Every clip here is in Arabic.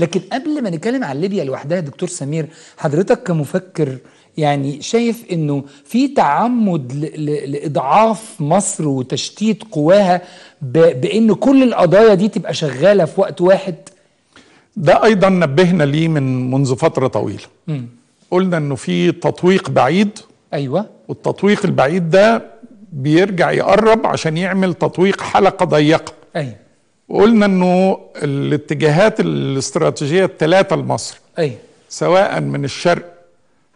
لكن قبل ما نتكلم عن ليبيا لوحدها دكتور سمير حضرتك كمفكر يعني شايف انه في تعمد لاضعاف مصر وتشتيت قواها بان كل القضايا دي تبقى شغاله في وقت واحد ده ايضا نبهنا ليه من منذ فتره طويله م. قلنا انه في تطويق بعيد ايوه والتطويق البعيد ده بيرجع يقرب عشان يعمل تطويق حلقه ضيقه ايوه وقلنا انه الاتجاهات الاستراتيجيه الثلاثه لمصر اي سواء من الشرق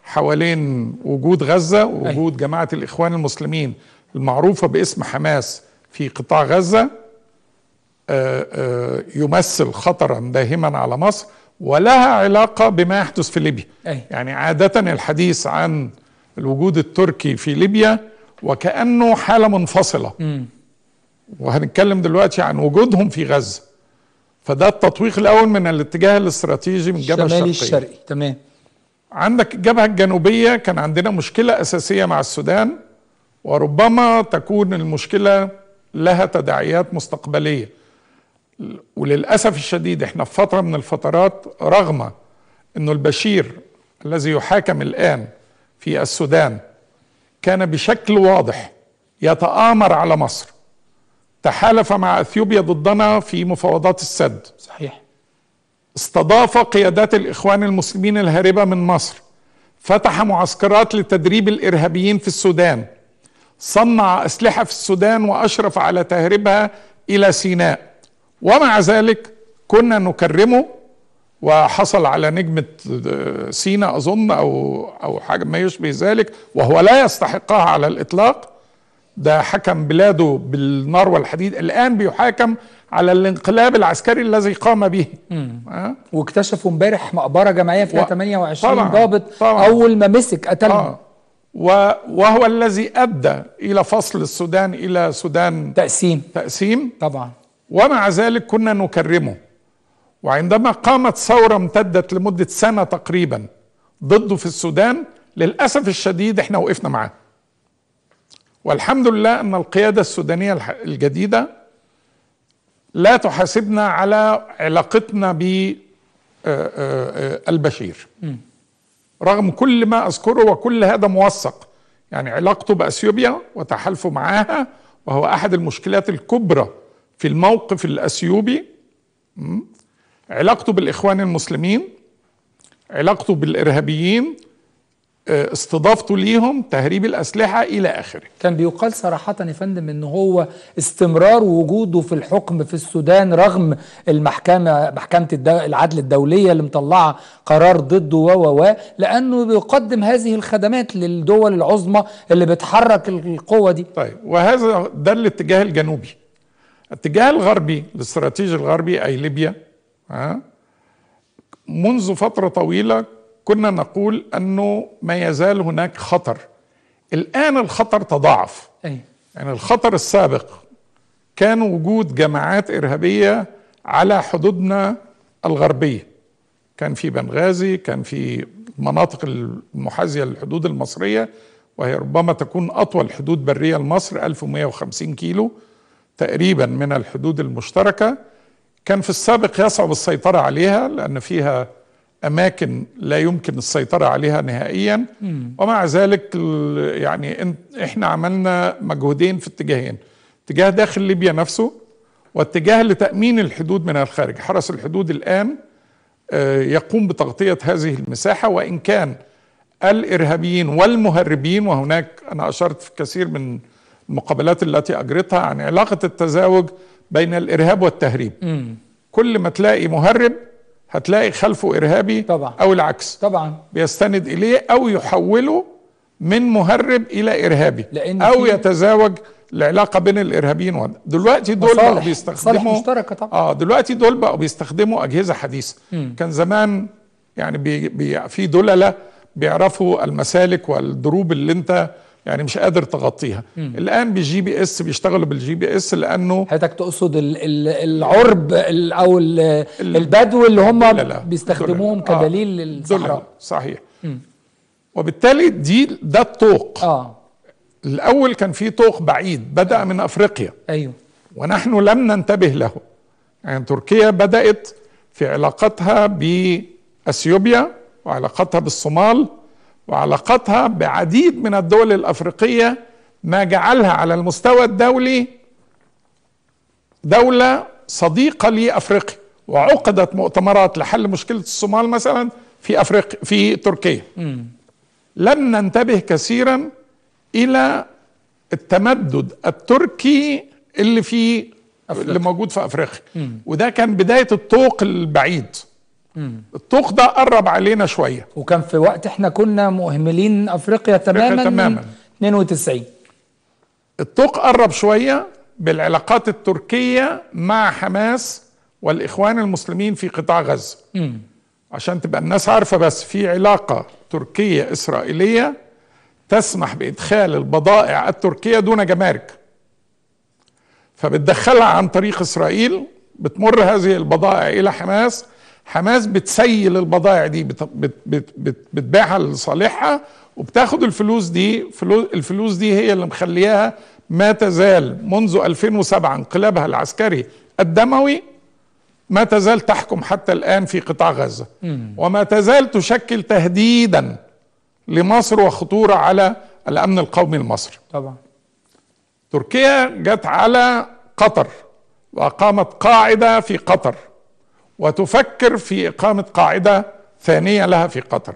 حوالين وجود غزه وجود أي. جماعه الاخوان المسلمين المعروفه باسم حماس في قطاع غزه آه، آه، يمثل خطرا داهما على مصر ولها علاقه بما يحدث في ليبيا أي. يعني عاده الحديث عن الوجود التركي في ليبيا وكانه حاله منفصله م. وهنتكلم دلوقتي عن وجودهم في غزة فده التطويق الأول من الاتجاه الاستراتيجي من الجبهة الشرقية الشرقي تمام عندك الجبهة الجنوبية كان عندنا مشكلة أساسية مع السودان وربما تكون المشكلة لها تداعيات مستقبلية وللأسف الشديد احنا في فترة من الفترات رغم أنه البشير الذي يحاكم الآن في السودان كان بشكل واضح يتآمر على مصر تحالف مع اثيوبيا ضدنا في مفاوضات السد صحيح استضاف قيادات الاخوان المسلمين الهاربه من مصر فتح معسكرات لتدريب الارهابيين في السودان صنع اسلحه في السودان واشرف على تهريبها الى سيناء ومع ذلك كنا نكرمه وحصل على نجمه آه، سيناء اظن او او حاجه ما يشبه ذلك وهو لا يستحقها على الاطلاق ده حكم بلاده بالنار والحديد الآن بيحاكم على الانقلاب العسكري الذي قام به أه؟ واكتشفوا امبارح مقبرة جماعية فيها و... 28 طبعًا ضابط طبعًا أول ما مسك قتلهم آه. و... وهو الذي أدى إلى فصل السودان إلى سودان تقسيم تقسيم طبعا ومع ذلك كنا نكرمه وعندما قامت ثورة امتدت لمدة سنة تقريبا ضده في السودان للأسف الشديد احنا وقفنا معاه والحمد لله ان القياده السودانيه الجديده لا تحاسبنا على علاقتنا ب آه، آه، البشير رغم كل ما اذكره وكل هذا موثق يعني علاقته باثيوبيا وتحالفه معاها وهو احد المشكلات الكبرى في الموقف الاثيوبي علاقته بالاخوان المسلمين علاقته بالارهابيين آه، استضافته ليهم تهريب الأسلحة إلى آخره كان بيقال صراحة يا فندم ان هو استمرار وجوده في الحكم في السودان رغم المحكمة محكمة العدل الدولية اللي مطلعة قرار ضده و و و لأنه بيقدم هذه الخدمات للدول العظمى اللي بتحرك القوة دي طيب وهذا ده الاتجاه الجنوبي الاتجاه الغربي الاستراتيجي الغربي أي ليبيا ها منذ فترة طويلة كنا نقول انه ما يزال هناك خطر الان الخطر تضاعف أي. يعني الخطر السابق كان وجود جماعات ارهابيه على حدودنا الغربيه كان في بنغازي كان في المناطق المحاذيه للحدود المصريه وهي ربما تكون اطول حدود بريه لمصر 1150 كيلو تقريبا من الحدود المشتركه كان في السابق يصعب السيطره عليها لان فيها اماكن لا يمكن السيطره عليها نهائيا ومع ذلك يعني احنا عملنا مجهودين في اتجاهين اتجاه داخل ليبيا نفسه واتجاه لتامين الحدود من الخارج حرس الحدود الان آه، يقوم بتغطيه هذه المساحه وان كان الارهابيين والمهربين وهناك انا اشرت في كثير من المقابلات التي اجرتها عن علاقه التزاوج بين الارهاب والتهريب م. كل ما تلاقي مهرب هتلاقي خلفه إرهابي طبعا. أو العكس طبعا بيستند إليه أو يحوله من مهرب إلى إرهابي لأن أو يتزاوج العلاقه بين الارهابيين وده. دلوقتي دول بقوا بيستخدموا مشتركه طبعا اه دلوقتي دول بقوا بيستخدموا اجهزه حديثه م. كان زمان يعني بي بي في دلله بيعرفوا المسالك والدروب اللي انت يعني مش قادر تغطيها مم. الان بالجي بي اس بيشتغلوا بالجي بي اس لانه حضرتك تقصد الـ الـ العرب الـ او الـ البدو اللي هم لا لا. بيستخدموهم دولة. كدليل آه. للصحراء صحيح مم. وبالتالي دي ده الطوق اه الاول كان في طوق بعيد بدا من افريقيا ايوه ونحن لم ننتبه له يعني تركيا بدات في علاقتها باثيوبيا وعلاقتها بالصومال وعلاقتها بعديد من الدول الافريقيه ما جعلها على المستوى الدولي دوله صديقه لافريقيا وعقدت مؤتمرات لحل مشكله الصومال مثلا في افريقيا في تركيا م. لم ننتبه كثيرا الى التمدد التركي اللي في أفريقيا. اللي موجود في افريقيا م. وده كان بدايه الطوق البعيد الطوق ده قرب علينا شويه وكان في وقت احنا كنا مهملين افريقيا تماما تماما 92 الطوق قرب شويه بالعلاقات التركيه مع حماس والاخوان المسلمين في قطاع غزه عشان تبقى الناس عارفه بس في علاقه تركيه اسرائيليه تسمح بادخال البضائع التركيه دون جمارك فبتدخلها عن طريق اسرائيل بتمر هذه البضائع الى حماس حماس بتسيل البضائع دي بتبيعها لصالحها وبتاخد الفلوس دي الفلوس دي هي اللي مخلياها ما تزال منذ 2007 انقلابها العسكري الدموي ما تزال تحكم حتى الآن في قطاع غزة وما تزال تشكل تهديدا لمصر وخطورة على الأمن القومي المصري طبعا تركيا جت على قطر وأقامت قاعدة في قطر وتفكر في إقامة قاعدة ثانية لها في قطر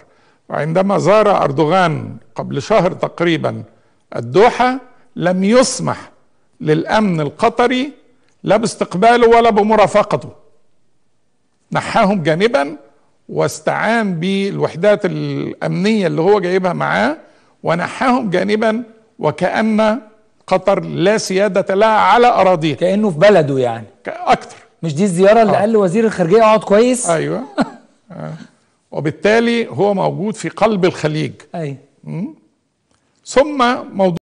وعندما زار أردوغان قبل شهر تقريبا الدوحة لم يسمح للأمن القطري لا باستقباله ولا بمرافقته نحاهم جانبا واستعان بالوحدات الأمنية اللي هو جايبها معاه ونحاهم جانبا وكأن قطر لا سيادة لها على أراضيها كأنه في بلده يعني اكثر مش دي الزياره اللي آه. قال لوزير الخارجيه اقعد كويس ايوه آه. وبالتالي هو موجود في قلب الخليج ايوه ثم موضوع